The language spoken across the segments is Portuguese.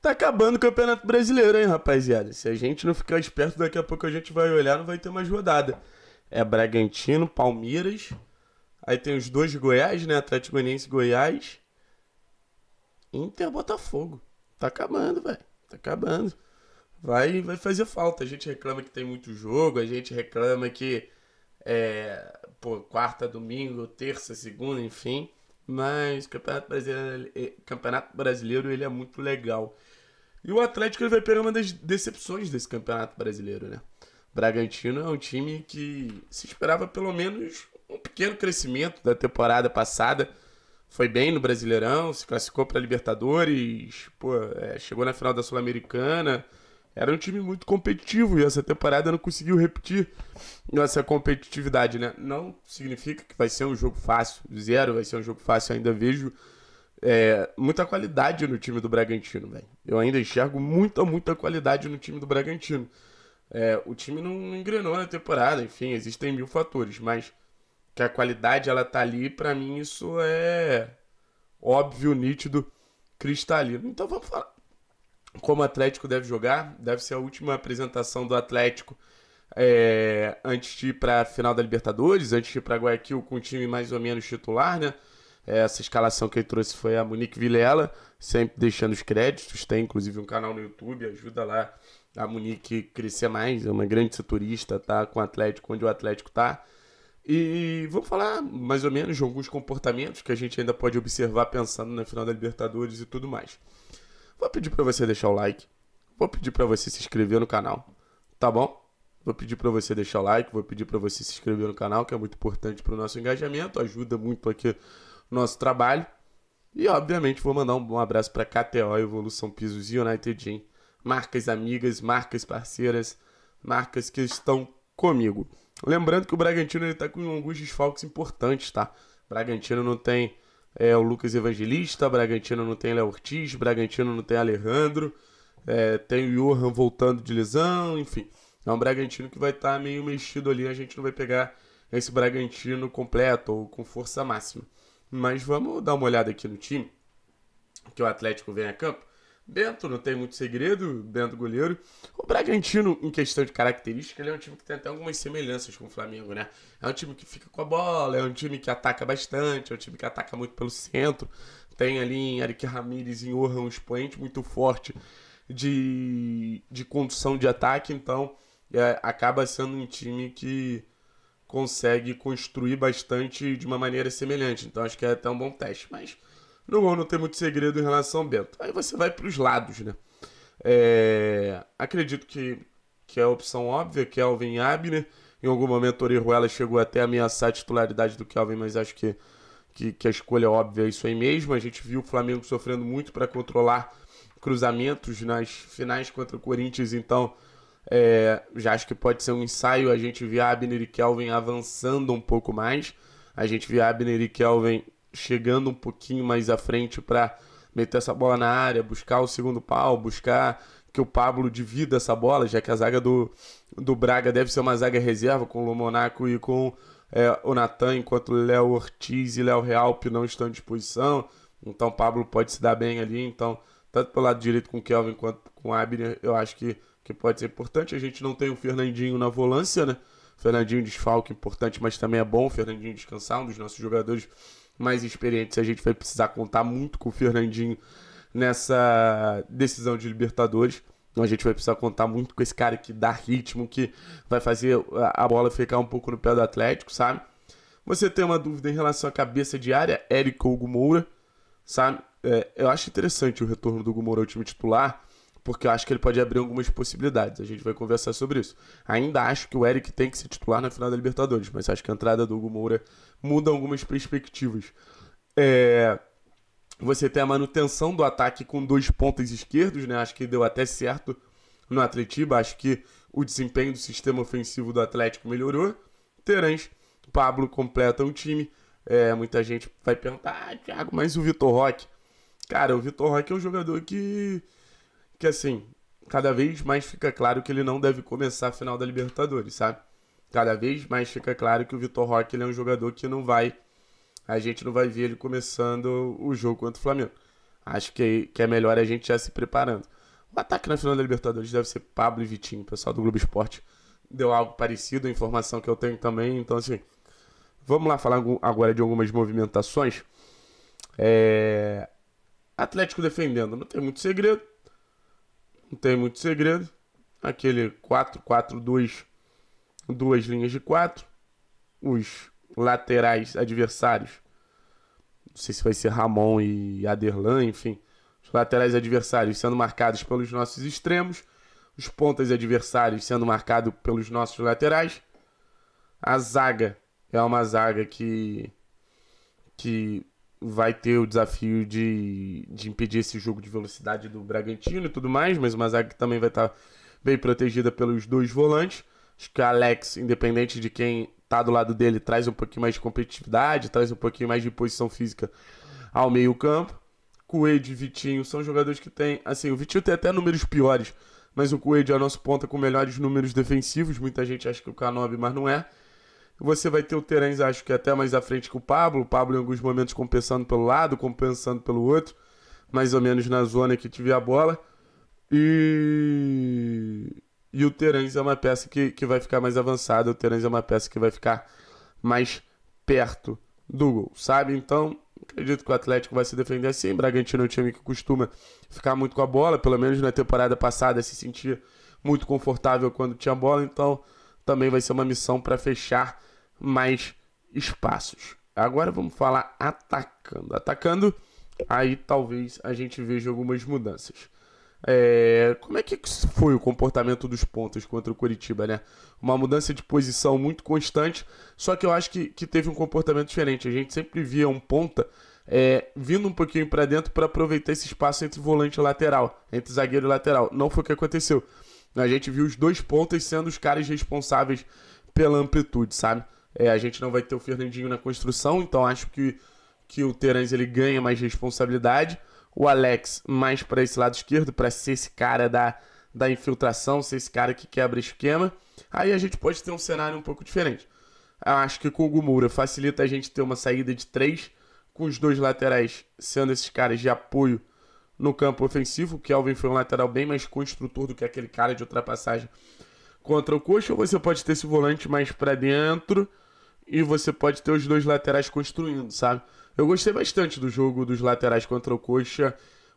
Tá acabando o Campeonato Brasileiro, hein, rapaziada? Se a gente não ficar esperto, daqui a pouco a gente vai olhar, não vai ter mais rodada. É Bragantino, Palmeiras. Aí tem os dois de Goiás, né? Atlético Goianiense e Goiás. Inter Botafogo. Tá acabando, velho. Tá acabando. Vai, vai fazer falta. A gente reclama que tem muito jogo, a gente reclama que é, pô, quarta, domingo, terça, segunda, enfim. Mas o Campeonato Brasileiro, é, Campeonato Brasileiro ele é muito legal. E o Atlético ele vai pegar uma das decepções desse campeonato brasileiro, né? Bragantino é um time que se esperava pelo menos um pequeno crescimento da temporada passada. Foi bem no Brasileirão, se classificou para Libertadores, pô, é, chegou na final da Sul-Americana. Era um time muito competitivo e essa temporada não conseguiu repetir essa competitividade, né? Não significa que vai ser um jogo fácil, zero, vai ser um jogo fácil, ainda vejo é, muita qualidade no time do Bragantino, velho. Eu ainda enxergo muita, muita qualidade no time do Bragantino. É, o time não engrenou na temporada, enfim, existem mil fatores, mas que a qualidade ela tá ali, para mim isso é óbvio, nítido, cristalino. Então vamos falar como o Atlético deve jogar, deve ser a última apresentação do Atlético é, antes de ir para final da Libertadores, antes de ir para Guayaquil com o time mais ou menos titular, né? Essa escalação que ele trouxe foi a Monique Vilela, sempre deixando os créditos. Tem inclusive um canal no YouTube, ajuda lá a Monique crescer mais. É uma grande setorista, tá? Com o Atlético, onde o Atlético tá. E vamos falar mais ou menos de alguns comportamentos que a gente ainda pode observar pensando na final da Libertadores e tudo mais. Vou pedir para você deixar o like. Vou pedir para você se inscrever no canal, tá bom? Vou pedir para você deixar o like, vou pedir para você se inscrever no canal, que é muito importante para o nosso engajamento, ajuda muito aqui nosso trabalho. E, obviamente, vou mandar um bom abraço para KTO, Evolução Pisos e United Gym. Marcas amigas, marcas parceiras, marcas que estão comigo. Lembrando que o Bragantino está com alguns desfalques importantes, tá? Bragantino não tem é, o Lucas Evangelista, Bragantino não tem Léo Ortiz, Bragantino não tem Alejandro, é, tem o Johan voltando de lesão, enfim. É um Bragantino que vai estar tá meio mexido ali, a gente não vai pegar esse Bragantino completo ou com força máxima. Mas vamos dar uma olhada aqui no time que o Atlético vem a campo. Bento não tem muito segredo, Bento goleiro. O Bragantino, em questão de característica, ele é um time que tem até algumas semelhanças com o Flamengo, né? É um time que fica com a bola, é um time que ataca bastante, é um time que ataca muito pelo centro. Tem ali em Eric Ramírez e Orhan um expoente muito forte de, de condução de ataque, então é, acaba sendo um time que consegue construir bastante de uma maneira semelhante. Então acho que é até um bom teste. Mas no gol não tem muito segredo em relação ao Bento. Aí você vai para os lados, né? É... Acredito que, que é a opção óbvia, que é Alvin Abner. Em algum momento, Orihuela chegou até a ameaçar a titularidade do Kelvin, mas acho que, que, que a escolha é óbvia é isso aí mesmo. A gente viu o Flamengo sofrendo muito para controlar cruzamentos nas finais contra o Corinthians, então é, já acho que pode ser um ensaio a gente ver Abner e Kelvin avançando um pouco mais. A gente ver Abner e Kelvin chegando um pouquinho mais à frente para meter essa bola na área, buscar o segundo pau, buscar que o Pablo divida essa bola, já que a zaga do, do Braga deve ser uma zaga reserva com o Lomonaco e com é, o Natan, enquanto Léo Ortiz e Léo Realpe não estão à disposição. Então Pablo pode se dar bem ali. Então, tanto pelo lado direito com o Kelvin quanto com o Abner, eu acho que que pode ser importante. A gente não tem o Fernandinho na volância, né? Fernandinho desfalque importante, mas também é bom o Fernandinho descansar, um dos nossos jogadores mais experientes. A gente vai precisar contar muito com o Fernandinho nessa decisão de Libertadores. Então a gente vai precisar contar muito com esse cara que dá ritmo, que vai fazer a bola ficar um pouco no pé do Atlético, sabe? Você tem uma dúvida em relação à cabeça de área, Érico ou sabe? É, eu acho interessante o retorno do Gumoura ao time titular, porque eu acho que ele pode abrir algumas possibilidades. A gente vai conversar sobre isso. Ainda acho que o Eric tem que se titular na final da Libertadores, mas acho que a entrada do Hugo Moura muda algumas perspectivas. É... Você tem a manutenção do ataque com dois pontas esquerdos, né? Acho que deu até certo no Atletiba. Acho que o desempenho do sistema ofensivo do Atlético melhorou. Terãs, Pablo completa o time. É, muita gente vai perguntar, ah, Thiago, mas o Vitor Roque? Cara, o Vitor Roque é um jogador que que assim, cada vez mais fica claro que ele não deve começar a final da Libertadores, sabe? Cada vez mais fica claro que o Vitor Roque ele é um jogador que não vai. A gente não vai ver ele começando o jogo contra o Flamengo. Acho que, que é melhor a gente já se preparando. O ataque na final da Libertadores deve ser Pablo e Vitinho. O pessoal do Globo Esporte deu algo parecido, a informação que eu tenho também. Então, assim, vamos lá falar agora de algumas movimentações. É... Atlético defendendo, não tem muito segredo não tem muito segredo. Aquele 4-4-2, duas linhas de 4. Os laterais adversários, não sei se vai ser Ramon e Aderlan, enfim. Os laterais adversários sendo marcados pelos nossos extremos. Os pontas adversários sendo marcados pelos nossos laterais. A zaga é uma zaga que, que vai ter o desafio de, de impedir esse jogo de velocidade do Bragantino e tudo mais, mas uma zaga que também vai estar tá bem protegida pelos dois volantes. Acho que Alex, independente de quem tá do lado dele, traz um pouquinho mais de competitividade, traz um pouquinho mais de posição física ao meio-campo. Coelho e Vitinho são jogadores que têm, assim, o Vitinho tem até números piores, mas o Coelho é nosso ponta com melhores números defensivos. Muita gente acha que o Canobi, mas não é. Você vai ter o Terence, acho que até mais à frente que o Pablo. O Pablo, em alguns momentos, compensando pelo lado, compensando pelo outro. Mais ou menos na zona que tiver a bola. E. E o Terence é uma peça que, que vai ficar mais avançada. O Terence é uma peça que vai ficar mais perto do gol, sabe? Então, acredito que o Atlético vai se defender assim. Bragantino é um time que costuma ficar muito com a bola. Pelo menos na temporada passada se sentia muito confortável quando tinha bola. Então, também vai ser uma missão para fechar mais espaços. Agora vamos falar atacando. Atacando, aí talvez a gente veja algumas mudanças. É, como é que foi o comportamento dos pontas contra o Curitiba, né? Uma mudança de posição muito constante, só que eu acho que, que teve um comportamento diferente. A gente sempre via um ponta é, vindo um pouquinho para dentro para aproveitar esse espaço entre volante e lateral, entre zagueiro e lateral. Não foi o que aconteceu. A gente viu os dois pontas sendo os caras responsáveis pela amplitude, sabe? É, a gente não vai ter o Fernandinho na construção, então acho que, que o Terence ele ganha mais responsabilidade. O Alex mais para esse lado esquerdo, para ser esse cara da, da infiltração, ser esse cara que quebra esquema. Aí a gente pode ter um cenário um pouco diferente. Eu acho que com o Gumura facilita a gente ter uma saída de três, com os dois laterais sendo esses caras de apoio no campo ofensivo. O Kelvin foi um lateral bem mais construtor do que aquele cara de ultrapassagem contra o coxa, ou você pode ter esse volante mais para dentro e você pode ter os dois laterais construindo, sabe? Eu gostei bastante do jogo dos laterais contra o coxa,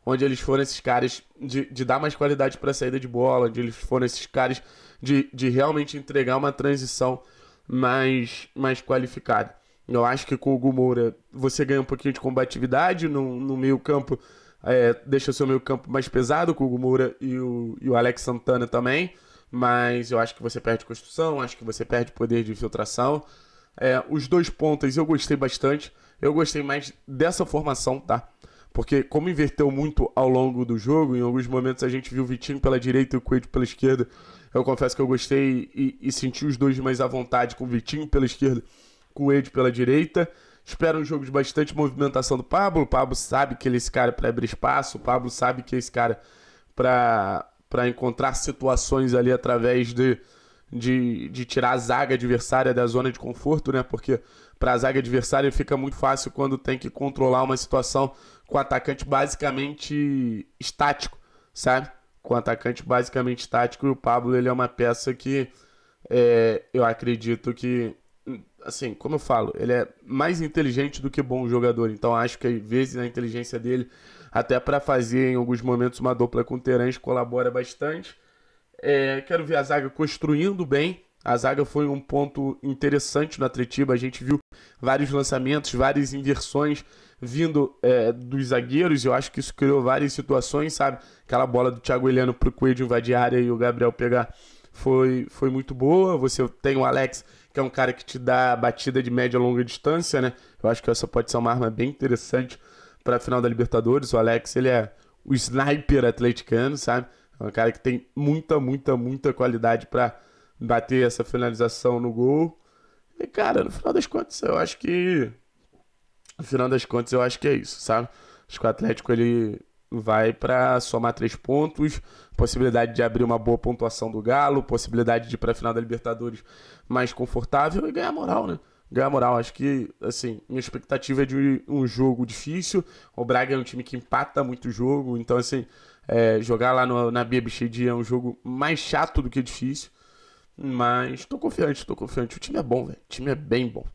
onde eles foram esses caras de, de dar mais qualidade para a saída de bola, onde eles foram esses caras de, de realmente entregar uma transição mais, mais qualificada. Eu acho que com o Gumoura você ganha um pouquinho de combatividade no, no meio campo, é, deixa o seu meio campo mais pesado, com o Gumoura e o, e o Alex Santana também mas eu acho que você perde construção, acho que você perde poder de infiltração. É, os dois pontas eu gostei bastante. Eu gostei mais dessa formação, tá? Porque como inverteu muito ao longo do jogo, em alguns momentos a gente viu o Vitinho pela direita e o Coelho pela esquerda. Eu confesso que eu gostei e, e senti os dois mais à vontade com o Vitinho pela esquerda, com o Coelho pela direita. Espero um jogo de bastante movimentação do Pablo. O Pablo sabe que ele é esse cara para abrir espaço. O Pablo sabe que é esse cara para para encontrar situações ali através de, de, de, tirar a zaga adversária da zona de conforto, né? Porque para a zaga adversária fica muito fácil quando tem que controlar uma situação com o atacante basicamente estático, sabe? Com o atacante basicamente estático e o Pablo ele é uma peça que é, eu acredito que assim, como eu falo, ele é mais inteligente do que bom jogador. Então acho que às vezes a inteligência dele até para fazer em alguns momentos uma dupla com o Terence colabora bastante. É, quero ver a zaga construindo bem. A zaga foi um ponto interessante no Atletiba. A gente viu vários lançamentos, várias inversões vindo é, dos zagueiros. Eu acho que isso criou várias situações, sabe? Aquela bola do Thiago Heleno pro Coelho invadir a área e o Gabriel pegar foi, foi muito boa. Você tem o Alex, que é um cara que te dá batida de média a longa distância, né? Eu acho que essa pode ser uma arma bem interessante a final da Libertadores. O Alex, ele é o sniper atleticano, sabe? É um cara que tem muita, muita, muita qualidade para bater essa finalização no gol. E, cara, no final das contas, eu acho que. No final das contas, eu acho que é isso, sabe? Acho que o Atlético ele vai para somar três pontos, possibilidade de abrir uma boa pontuação do Galo, possibilidade de ir para a final da Libertadores mais confortável e ganhar moral, né? ganhar moral. Acho que, assim, minha expectativa é de um jogo difícil. O Braga é um time que empata muito o jogo, então, assim, é, jogar lá no, na BBXD é um jogo mais chato do que difícil. Mas tô confiante, tô confiante. O time é bom, velho. O time é bem bom.